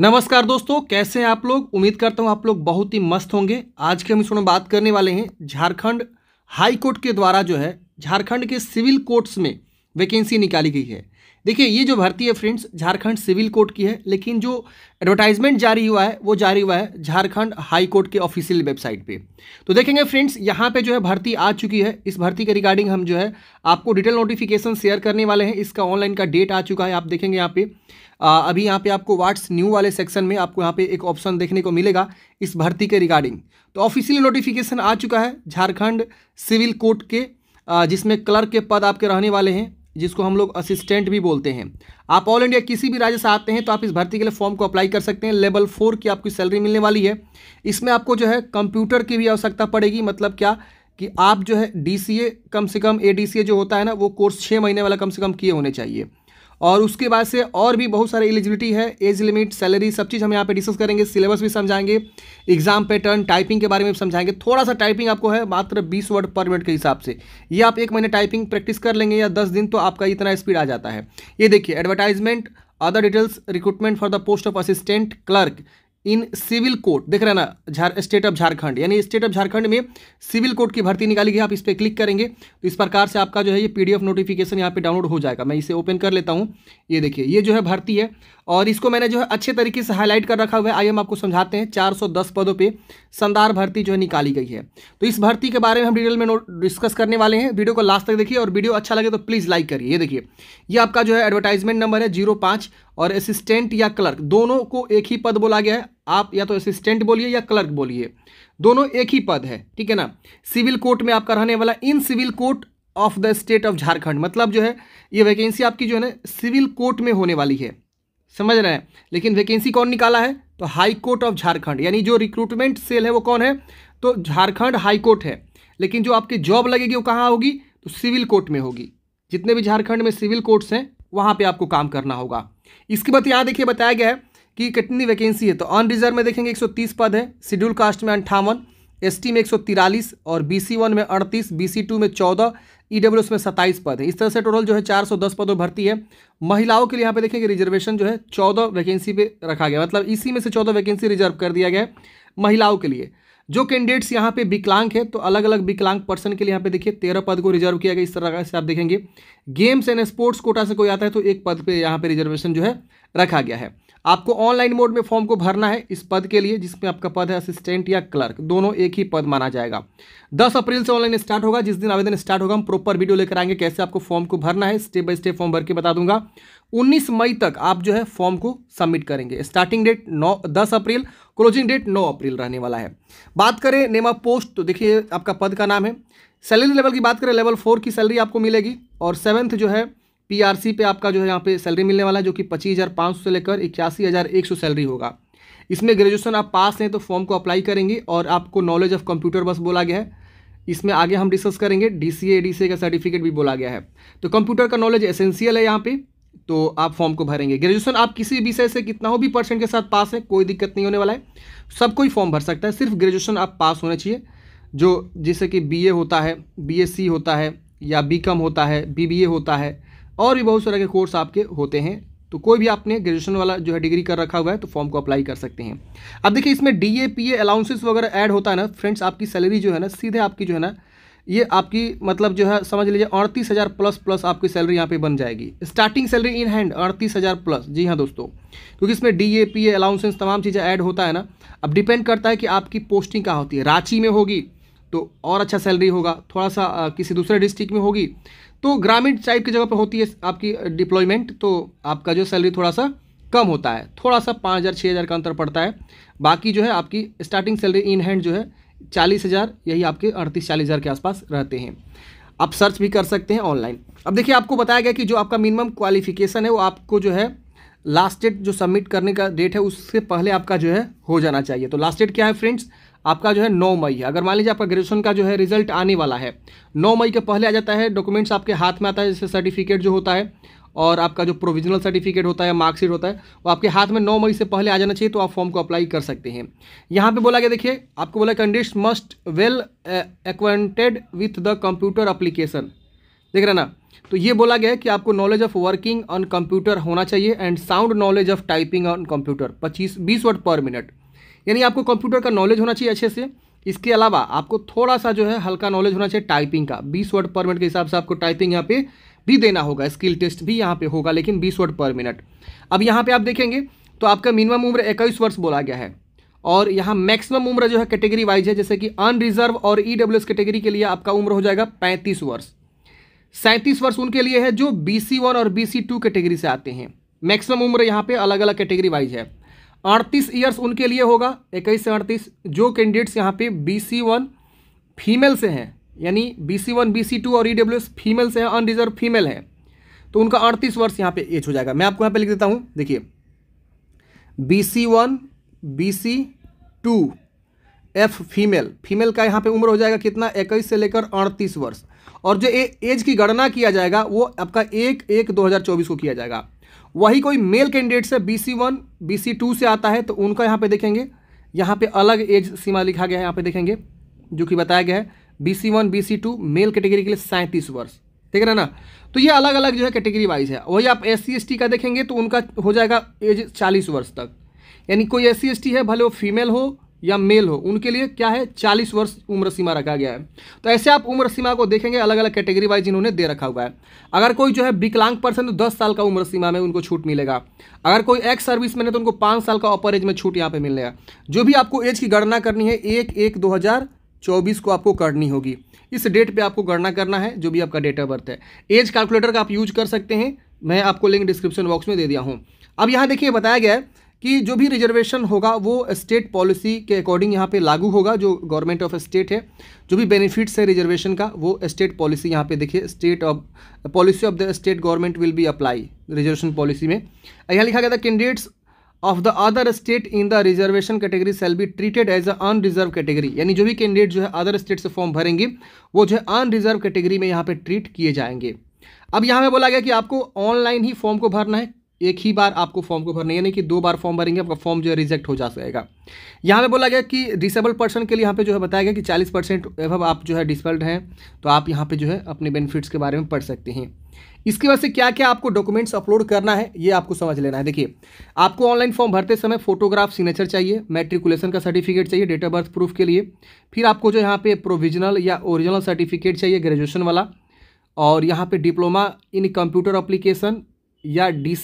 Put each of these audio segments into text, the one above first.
नमस्कार दोस्तों कैसे हैं आप लोग उम्मीद करता हूं आप लोग बहुत ही मस्त होंगे आज के हम इसमें बात करने वाले हैं झारखंड हाई कोर्ट के द्वारा जो है झारखंड के सिविल कोर्ट्स में वैकेंसी निकाली गई है देखिए ये जो भर्ती है फ्रेंड्स झारखंड सिविल कोर्ट की है लेकिन जो एडवर्टाइजमेंट जारी हुआ है वो जारी हुआ है झारखंड हाई कोर्ट के ऑफिशियल वेबसाइट पे तो देखेंगे फ्रेंड्स यहाँ पे जो है भर्ती आ चुकी है इस भर्ती के रिगार्डिंग हम जो है आपको डिटेल नोटिफिकेशन शेयर करने वाले हैं इसका ऑनलाइन का डेट आ चुका है आप देखेंगे यहाँ पे आ, अभी यहाँ पे आपको व्हाट्स न्यू वाले सेक्शन में आपको यहाँ पे एक ऑप्शन देखने को मिलेगा इस भर्ती के रिगार्डिंग तो ऑफिशियल नोटिफिकेशन आ चुका है झारखंड सिविल कोर्ट के जिसमें क्लर्क के पद आपके रहने वाले हैं जिसको हम लोग असिस्टेंट भी बोलते हैं आप ऑल इंडिया किसी भी राज्य से आते हैं तो आप इस भर्ती के लिए फॉर्म को अप्लाई कर सकते हैं लेवल फोर की आपकी सैलरी मिलने वाली है इसमें आपको जो है कंप्यूटर की भी आवश्यकता पड़ेगी मतलब क्या कि आप जो है डी कम से कम ए जो होता है ना वो कोर्स छः महीने वाला कम से कम किए होने चाहिए और उसके बाद से और भी बहुत सारे एलिजिबिलिटी है एज लिमिट सैलरी सब चीज़ हम यहाँ पे डिस्कस करेंगे सिलेबस भी समझाएंगे एग्जाम पैटर्न टाइपिंग के बारे में भी समझाएंगे थोड़ा सा टाइपिंग आपको है मात्र बीस वर्ड पर मिनट के हिसाब से ये आप एक महीने टाइपिंग प्रैक्टिस कर लेंगे या दस दिन तो आपका इतना स्पीड आ जाता है ये देखिए advertisement other details recruitment for the post of assistant clerk in civil court देख रहे ना झार स्टेट ऑफ झारखंड यानी स्टेट ऑफ झारखंड में सिविल कोर्ट की भर्ती निकाली गई आप इस पर क्लिक करेंगे तो इस प्रकार से आपका जो है ये पीडीएफ नोटिफिकेशन यहाँ पे डाउनलोड हो जाएगा मैं इसे ओपन कर लेता हूँ ये देखिए ये जो है भर्ती है और इसको मैंने जो है अच्छे तरीके से हाईलाइट कर रखा हुआ है आइए हम आपको समझाते हैं 410 पदों पे शानदार भर्ती जो है निकाली गई है तो इस भर्ती के बारे में हम डिटेल में नोट डिस्कस करने वाले हैं वीडियो को लास्ट तक देखिए और वीडियो अच्छा लगे तो प्लीज़ लाइक करिए ये देखिए ये आपका जो है एडवर्टाइजमेंट नंबर है जीरो पाँच और असिस्टेंट या क्लर्क दोनों को एक ही पद बोला गया है आप या तो असिस्टेंट बोलिए या क्लर्क बोलिए दोनों एक ही पद है ठीक है ना सिविल कोर्ट में आपका रहने वाला in civil court of the state of Jharkhand मतलब जो है ये वैकेंसी आपकी जो है ना सिविल कोर्ट में होने वाली है समझ रहे हैं लेकिन वैकेंसी कौन निकाला है तो हाई कोर्ट ऑफ झारखंड यानी जो रिक्रूटमेंट सेल है वो कौन है तो झारखंड हाई कोर्ट है लेकिन जो आपकी जॉब लगेगी वो कहाँ होगी तो सिविल कोर्ट में होगी जितने भी झारखंड में सिविल कोर्ट्स हैं वहाँ पे आपको काम करना होगा इसके बाद यहाँ देखिए बताया गया है कि कितनी वैकेंसी है तो अनरिजर्व में देखेंगे 130 पद है शेड्यूल कास्ट में अंठावन एसटी में एक और बीसी वन में अड़तीस बीसी टू में चौदह ईडब्ल्यू e में सत्ताईस पद है इस तरह से टोटल जो है चार सौ दस पदों भर्ती है महिलाओं के लिए यहाँ पे देखेंगे रिजर्वेशन जो है चौदह वैकेंसी पे रखा गया मतलब इसी में से चौदह वैकेंसी रिजर्व कर दिया गया है महिलाओं के लिए जो कैंडिडेट्स यहाँ पे विकलांग है तो अलग अलग विकलांग पर्सन के लिए यहाँ पे देखिए तेरह पद को रिजर्व किया गया इस तरह से आप देखेंगे गेम्स एंड स्पोर्ट्स कोटा से कोई आता है तो एक पद पर यहाँ पर रिजर्वेशन जो है रखा गया है आपको ऑनलाइन मोड में फॉर्म को भरना है इस पद के लिए जिसमें आपका पद है असिस्टेंट या क्लर्क दोनों एक ही पद माना जाएगा दस अप्रैल से ऑनलाइन स्टार्ट होगा जिस दिन आवेदन स्टार्ट होगा हम प्रॉपर वीडियो लेकर आएंगे कैसे आपको फॉर्म को भरना है स्टेप बाय स्टेप फॉर्म भर के बता दूंगा उन्नीस मई तक आप जो है फॉर्म को सबमिट करेंगे स्टार्टिंग डेट नौ दस अप्रैल क्लोजिंग डेट नौ अप्रैल रहने वाला है बात करें नेम ऑफ पोस्ट तो देखिए आपका पद का नाम है सैलरी लेवल की बात करें लेवल फोर की सैलरी आपको मिलेगी और सेवन्थ जो है पीआरसी पे आपका जो है यहाँ पे सैलरी मिलने वाला है जो कि पच्चीस हज़ार पाँच सौ से लेकर इक्यासी हज़ार एक सौ सैलरी होगा इसमें ग्रेजुएशन आप पास हैं तो फॉर्म को अप्लाई करेंगे और आपको नॉलेज ऑफ कंप्यूटर बस बोला गया है इसमें आगे हम डिस्कस करेंगे डी सी ए का सर्टिफिकेट भी बोला गया है तो कंप्यूटर का नॉलेज एसेंशियल है यहाँ पे तो आप फॉर्म को भरेंगे ग्रेजुएशन आप किसी भी विषय से कितना हो भी परसेंट के साथ पास है कोई दिक्कत नहीं होने वाला है सब कोई फॉर्म भर सकता है सिर्फ ग्रेजुएशन आप पास होना चाहिए जो जैसे कि बीए होता है बीएससी होता है या बीकॉम होता है बीबीए होता है और भी बहुत सारे के कोर्स आपके होते हैं तो कोई भी आपने ग्रेजुएशन वाला जो है डिग्री कर रखा हुआ है तो फॉर्म को अप्लाई कर सकते हैं अब देखिए इसमें D A P A allowances वगैरह ऐड होता है ना फ्रेंड्स आपकी सैलरी जो है ना सीधे आपकी जो है ना ये आपकी मतलब जो है समझ लीजिए अड़तीस हज़ार प्लस प्लस आपकी सैलरी यहाँ पे बन जाएगी स्टार्टिंग सैलरी इन हैंड अड़तीस हज़ार प्लस जी हाँ दोस्तों क्योंकि इसमें डी ए पी ए अलाउंसेंस तमाम चीज़ें ऐड होता है ना अब डिपेंड करता है कि आपकी पोस्टिंग कहाँ होती है रांची में होगी तो और अच्छा सैलरी होगा थोड़ा सा किसी दूसरे डिस्ट्रिक्ट में होगी तो ग्रामीण टाइप की जगह पर होती है आपकी डिप्लॉयमेंट तो आपका जो सैलरी थोड़ा सा कम होता है थोड़ा सा पाँच हज़ार छः हज़ार का अंतर पड़ता है बाकी जो है आपकी स्टार्टिंग सैलरी इन हैंड जो है चालीस हज़ार यही आपके अड़तीस चालीस हज़ार के आसपास रहते हैं आप सर्च भी कर सकते हैं ऑनलाइन अब देखिए आपको बताया गया कि जो आपका मिनिमम क्वालिफिकेशन है वो आपको जो है लास्ट डेट जो सबमिट करने का डेट है उससे पहले आपका जो है हो जाना चाहिए तो लास्ट डेट क्या है फ्रेंड्स आपका जो है नौ मई है अगर मान लीजिए आपका ग्रेजुएशन का जो है रिजल्ट आने वाला है नौ मई के पहले आ जाता है डॉक्यूमेंट्स आपके हाथ में आता है जैसे सर्टिफिकेट जो होता है और आपका जो प्रोविजनल सर्टिफिकेट होता है मार्कशीट होता है वो आपके हाथ में नौ मई से पहले आ जाना चाहिए तो आप फॉर्म को अप्लाई कर सकते हैं यहाँ पे बोला गया देखिए आपको बोला condition must well acquainted with the computer application देख रहे ना तो ये बोला गया है कि आपको knowledge of working on computer होना चाहिए and sound knowledge of typing on computer पच्चीस बीस वर्ड पर मिनट यानी आपको कंप्यूटर का नॉलेज होना चाहिए अच्छे से इसके अलावा आपको थोड़ा सा जो है हल्का नॉलेज होना चाहिए टाइपिंग का बीस वर्ड पर मिनट के हिसाब से आपको टाइपिंग यहाँ पे भी देना होगा स्किल टेस्ट भी यहाँ पे होगा लेकिन बीस वर्ड पर मिनट अब यहाँ पे आप देखेंगे तो आपका मिनिमम उम्र इक्कीस वर्ष बोला गया है और यहाँ मैक्सिमम उम्र जो है कैटेगरी वाइज है जैसे कि अनरिजर्व और ई e कैटेगरी के लिए आपका उम्र हो जाएगा पैंतीस वर्ष सैंतीस वर्ष उनके लिए है जो बी और बी कैटेगरी से आते हैं मैक्सिमम उम्र यहाँ पे अलग अलग कैटेगरी वाइज है अड़तीस ईयर्स उनके लिए होगा इक्कीस से अड़तीस जो कैंडिडेट्स यहाँ पे बी सी वन फीमेल से हैं यानी B C one B C two और ई डब्ल्यू एस फीमेल से हैं अनरिजर्व फीमेल हैं तो उनका अड़तीस वर्ष यहाँ पे एज हो जाएगा मैं आपको यहाँ पे लिख देता हूँ देखिए B C one B C two F female female का यहाँ पे उम्र हो जाएगा कितना इक्कीस से लेकर अड़तीस वर्ष और जो एज की गणना किया जाएगा वो आपका एक एक दो हज़ार चौबीस को किया जाएगा वही कोई मेल कैंडिडेट से B C one B C two से आता है तो उनका यहाँ पे देखेंगे यहाँ पे अलग एज सीमा लिखा गया है यहाँ पे देखेंगे जो कि बताया गया है B C one B C two male category के लिए सैंतीस वर्ष ठीक है ना तो ये अलग अलग जो है कैटेगरी वाइज है वही आप एस सी का देखेंगे तो उनका हो जाएगा एज चालीस वर्ष तक यानी कोई एस सी है भले वो फीमेल हो या मेल हो उनके लिए क्या है चालीस वर्ष उम्र सीमा रखा गया है तो ऐसे आप उम्र सीमा को देखेंगे अलग अलग कैटेगरी वाइज इन्होंने दे रखा हुआ है अगर कोई जो है विकलांग पर्सन तो दस साल का उम्र सीमा में उनको छूट मिलेगा अगर कोई एक्स सर्विस में तो उनको पाँच साल का अपर एज में छूट यहाँ पर मिलेगा जो भी आपको एज की गणना करनी है एक एक दो चौबीस को आपको करनी होगी इस डेट पे आपको गणना करना है जो भी आपका डेट ऑफ बर्थ है एज कैलकुलेटर का आप यूज कर सकते हैं मैं आपको लिंक डिस्क्रिप्शन बॉक्स में दे दिया हूँ अब यहाँ देखिए बताया गया है कि जो भी रिजर्वेशन होगा वो स्टेट पॉलिसी के अकॉर्डिंग यहाँ पे लागू होगा जो गवर्नमेंट ऑफ स्टेट है जो भी बेनिफिट्स है रिजर्वेशन का वो स्टेट पॉलिसी यहाँ पे देखिए state of policy of the state government will be apply reservation policy में यहाँ लिखा गया था candidates of the other state in the reservation category shall be treated as a unreserve category यानी जो भी कैंडिडेट जो है अदर स्टेट से फॉर्म भरेंगे वो जो है अनरिजर्व कैटेगरी में यहाँ पे ट्रीट किए जाएंगे अब यहाँ पे बोला गया कि आपको ऑनलाइन ही फॉर्म को भरना है एक ही बार आपको फॉर्म को भरना यानी कि दो बार फॉर्म भरेंगे आपका फॉर्म जो है रिजेक्ट हो जा सकेगा यहाँ पे बोला गया कि डिसेबल पर्सन के लिए यहाँ पे जो है बताया गया कि 40 परसेंट एवं आप जो है डिसेबल्ड हैं तो आप यहाँ पे जो है अपने बेनिफिट्स के बारे में पढ़ सकते हैं इसकी वजह से क्या क्या आपको डॉक्यूमेंट्स अपलोड करना है ये आपको समझ लेना है देखिए आपको ऑनलाइन फॉर्म भरते समय फोटोग्राफ सिग्नेचर चाहिए मैट्रिकुलेशन का सर्टिफिकेट चाहिए डेट ऑफ बर्थ प्रूफ के लिए फिर आपको जो यहाँ पे प्रोविजनल या ओरिजिनल सर्टिफिकेट चाहिए ग्रेजुएशन वाला और यहाँ पे डिप्लोमा इन कंप्यूटर अप्लीकेशन या डी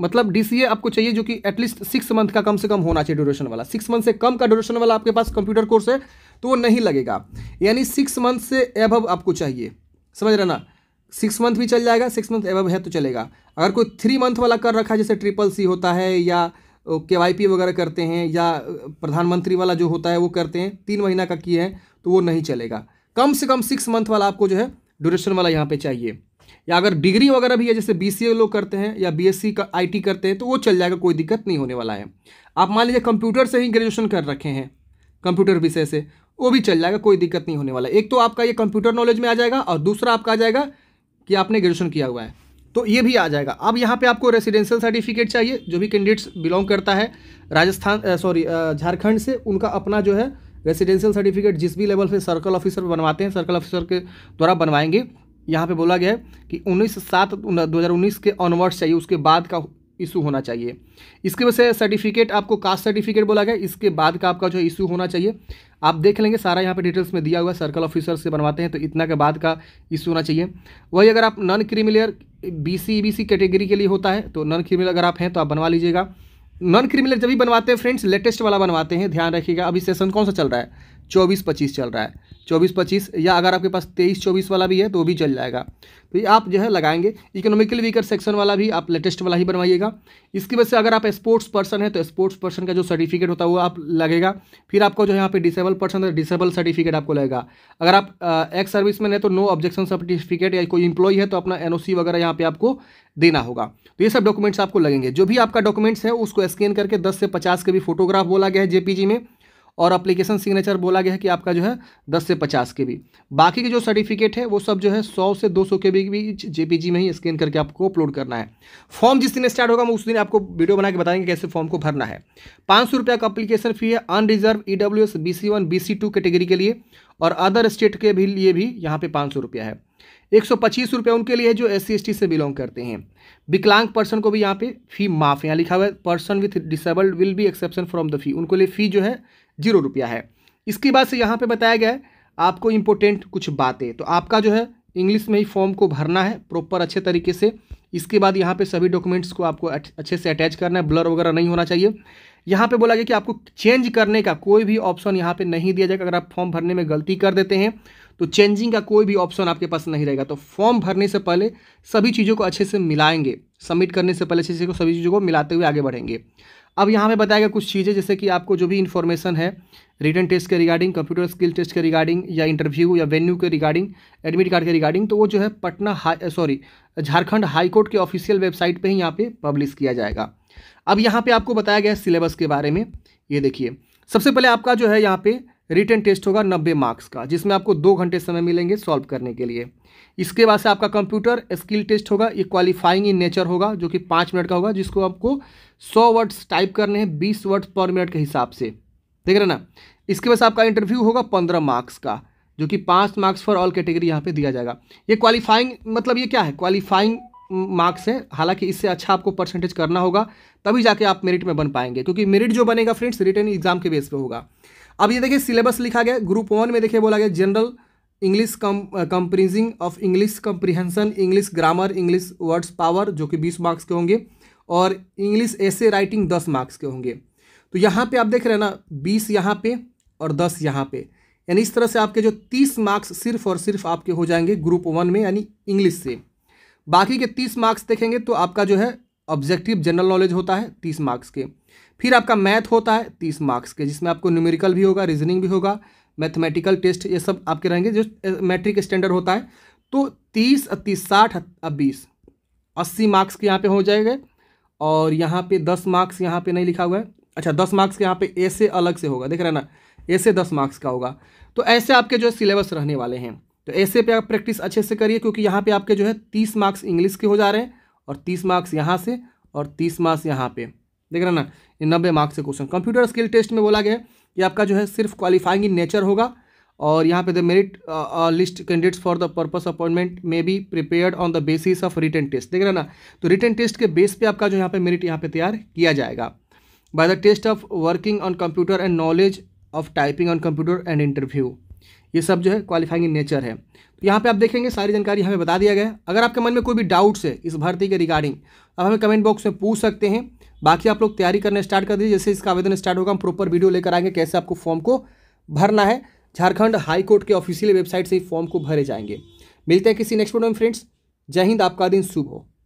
मतलब डी आपको चाहिए जो कि एटलीस्ट सिक्स मंथ का कम से कम होना चाहिए ड्यूरेशन वाला सिक्स मंथ से कम का ड्यूरेशन वाला आपके पास कंप्यूटर कोर्स है तो वो नहीं लगेगा यानी सिक्स मंथ से एब आपको चाहिए समझ रहे ना सिक्स मंथ भी चल जाएगा सिक्स मंथ एब है तो चलेगा अगर कोई थ्री मंथ वाला कर रखा है जैसे ट्रिपल सी होता है या के वाई पी वगैरह करते हैं या प्रधानमंत्री वाला जो होता है वो करते हैं तीन महीना का किए हैं तो वो नहीं चलेगा कम से कम सिक्स मंथ वाला आपको जो है ड्यूरेशन वाला यहाँ पे चाहिए या अगर डिग्री वगैरह भी है जैसे बी लोग करते हैं या बी का आई करते हैं तो वो चल जाएगा कोई दिक्कत नहीं होने वाला है आप मान लीजिए कंप्यूटर से ही ग्रेजुएशन कर रखे हैं कंप्यूटर विषय से वो भी चल जाएगा कोई दिक्कत नहीं होने वाला एक तो आपका ये कंप्यूटर नॉलेज में आ जाएगा और दूसरा आपका आ जाएगा कि आपने ग्रेजुएशन किया हुआ है तो ये भी आ जाएगा अब यहाँ पे आपको रेसिडेंशियल सर्टिफिकेट चाहिए जो भी कैंडिडेट्स बिलोंग करता है राजस्थान सॉरी झारखंड से उनका अपना जो है रेसिडेंशियल सर्टिफिकेट जिस भी लेवल पे सर्कल ऑफिसर बनवाते हैं सर्कल ऑफिसर के द्वारा बनवाएंगे यहाँ पे बोला गया है कि उन्नीस सात दो हज़ार उन्नीस के ऑनवर्ड्स चाहिए उसके बाद का इशू होना चाहिए इसके वजह से सर्टिफिकेट आपको कास्ट सर्टिफिकेट बोला गया इसके बाद का आपका जो इशू होना चाहिए आप देख लेंगे सारा यहाँ पे डिटेल्स में दिया हुआ है सर्कल ऑफिसर से बनवाते हैं तो इतना के बाद का इशू होना चाहिए वही अगर आप non creamy layer B C B C category के लिए होता है तो नॉन क्रिमिनल अगर आप हैं तो आप बनवा लीजिएगा नॉन क्रिमिनल जब भी बनवाते हैं फ्रेंड्स लेटेस्ट वाला बनवाते हैं ध्यान रखिएगा अभी सेशन कौन सा चल रहा है चौबीस पच्चीस चल रहा है चौबीस पच्चीस या अगर आपके पास तेईस चौबीस वाला भी है तो भी चल जाएगा तो ये आप जो है लगाएंगे इकोनॉमिकल वीकर सेक्शन वाला भी आप लेटेस्ट वाला ही बनवाइएगा इसकी वजह से अगर आप स्पोर्ट्स पर्सन है तो स्पोर्ट्स पर्सन का जो सर्टिफिकेट होता है वो आप लगेगा फिर आपको जो यहाँ पे डिसेबल पर्सन है डिसेबल सर्टिफिकेट आपको लगेगा अगर आप एक्स सर्विस में है तो नो ऑब्जेक्शन सर्टिफिकेट या कोई इंप्लॉय है तो अपना एन वगैरह यहाँ पर आपको देना होगा तो ये सब डॉक्यूमेंट्स आपको लगेंगे जो भी आपका डॉक्यूमेंट्स है उसको स्कैन करके दस से पचास के भी फोटोग्राफ बोला गया है जेपीजी में और अप्लीकेशन सिग्नेचर बोला गया है कि आपका जो है दस से पचास के बी बाकी के जो सर्टिफिकेट है वो सब जो है सौ से दो सौ के बी बीच जेपीजी में ही स्कैन करके आपको अपलोड करना है फॉर्म जिस दिन स्टार्ट होगा हम उस दिन आपको वीडियो बना के बताएंगे कैसे फॉर्म को भरना है पाँच सौ का अप्लीकेशन फी है unreserve E W S B C one B C two category के लिए और अदर स्टेट के भी लिए भी यहाँ पे पाँच सौ रुपया है एक सौ पच्चीस रुपये उनके लिए जो एस सी से बिलोंग करते हैं विकलांग पर्सन को भी यहाँ पे फी माफ यहाँ लिखा हुआ है person with disabled will be exception from the fee उनके लिए फ़ी जो है जीरो रुपया है इसके बाद से यहाँ पे बताया गया है आपको इम्पोर्टेंट कुछ बातें तो आपका जो है इंग्लिश में ही फॉर्म को भरना है प्रॉपर अच्छे तरीके से इसके बाद यहाँ पे सभी डॉक्यूमेंट्स को आपको अच्छे से अटैच करना है ब्लर वगैरह नहीं होना चाहिए यहाँ पे बोला गया कि आपको चेंज करने का कोई भी ऑप्शन यहाँ पे नहीं दिया जाएगा अगर आप फॉर्म भरने में गलती कर देते हैं तो चेंजिंग का कोई भी ऑप्शन आपके पास नहीं रहेगा तो फॉर्म भरने से पहले सभी चीज़ों को अच्छे से मिलाएंगे सबमिट करने से पहले अच्छे से सभी चीज़ों को मिलाते हुए आगे बढ़ेंगे अब यहाँ पे बताया गया कुछ चीज़ें जैसे कि आपको जो भी इन्फॉर्मेशन है रिटर्न टेस्ट के रिगार्डिंग कंप्यूटर स्किल टेस्ट के रिगार्डिंग या इंटरव्यू या वेन्यू के रिगार्डिंग एडमिट कार्ड के रिगार्डिंग तो वो जो है Patna high sorry Jharkhand high court के ऑफिशियल वेबसाइट पर ही यहाँ पर पब्लिश किया जाएगा अब यहाँ पर आपको बताया गया सिलेबस के बारे में ये देखिए सबसे पहले आपका जो है यहाँ पे रिटर्न टेस्ट होगा नब्बे मार्क्स का जिसमें आपको दो घंटे समय मिलेंगे सॉल्व करने के लिए इसके बाद से आपका कंप्यूटर स्किल टेस्ट होगा ये क्वालिफाइंग इन नेचर होगा जो कि पाँच मिनट का होगा जिसको आपको सौ वर्ड्स टाइप करने हैं बीस वर्ड्स पर मिनट के हिसाब से देख रहे ना इसके बाद आपका इंटरव्यू होगा पंद्रह मार्क्स का जो कि पाँच मार्क्स फॉर ऑल कैटेगरी यहाँ पे दिया जाएगा ये क्वालिफाइंग मतलब ये क्या है क्वालिफाइंग मार्क्स है हालांकि इससे अच्छा आपको परसेंटेज करना होगा तभी जाके आप मेरिट में बन पाएंगे क्योंकि मेरिट जो बनेगा फ्रेंड्स रिटर्न एग्जाम के बेस पे होगा अब ये देखिए सिलेबस लिखा गया ग्रुप वन में देखिए बोला गया general English comprising of English comprehension English grammar English words power जो कि बीस मार्क्स के होंगे और इंग्लिश ऐसे राइटिंग दस मार्क्स के होंगे तो यहाँ पे आप देख रहे हैं ना बीस यहाँ पे और दस यहाँ पे यानी इस तरह से आपके जो तीस मार्क्स सिर्फ और सिर्फ आपके हो जाएंगे ग्रुप वन में यानी इंग्लिश से बाकी के तीस मार्क्स देखेंगे तो आपका जो है ऑब्जेक्टिव जनरल नॉलेज होता है तीस मार्क्स के फिर आपका मैथ होता है तीस मार्क्स के जिसमें आपको न्यूमेरिकल भी होगा रीजनिंग भी होगा मैथमेटिकल टेस्ट ये सब आपके रहेंगे जो मैट्रिक स्टैंडर्ड होता है तो तीस तीस साठ बीस अस्सी मार्क्स के यहाँ पे हो जाएंगे और यहाँ पे दस मार्क्स यहाँ पे नहीं लिखा हुआ है अच्छा दस मार्क्स के यहाँ पे ए से अलग से होगा देख रहे ना ए से दस मार्क्स का होगा तो ऐसे आपके जो सिलेबस रहने वाले हैं तो ऐसे पे आप प्रैक्टिस अच्छे से करिए क्योंकि यहाँ पे आपके जो है तीस मार्क्स इंग्लिश के हो जा रहे हैं और तीस मार्क्स यहाँ से और तीस मार्क्स यहाँ पे देख रहे ना ये नब्बे मार्क्स के क्वेश्चन कंप्यूटर स्किल टेस्ट में बोला गया कि आपका जो है सिर्फ क्वालिफाइंग इन नेचर होगा और यहाँ पे the merit list candidates for the purpose appointment may be prepared on the basis of written test देख रहे ना तो रिटर्न टेस्ट के बेस पे आपका जो यहाँ पे मेरिट यहाँ पे तैयार किया जाएगा by the test of working on computer and knowledge of typing on computer and interview ये सब जो है क्वालिफाइंग इन नेचर है तो यहाँ पे आप देखेंगे सारी जानकारी हमें बता दिया गया अगर आपके मन में कोई भी डाउट्स है इस भर्ती के रिगार्डिंग आप हमें कमेंट बॉक्स में पूछ सकते हैं बाकी आप लोग तैयारी करना स्टार्ट कर दीजिए जैसे इसका आवेदन स्टार्ट होगा हम प्रॉपर वीडियो लेकर आएंगे कैसे आपको फॉर्म को भरना है झारखंड हाईकोर्ट के ऑफिशियल वेबसाइट से ही फॉर्म को भरे जाएंगे मिलते हैं किसी नेक्स्ट वीडियो में फ्रेंड्स जय हिंद आपका दिन शुभ हो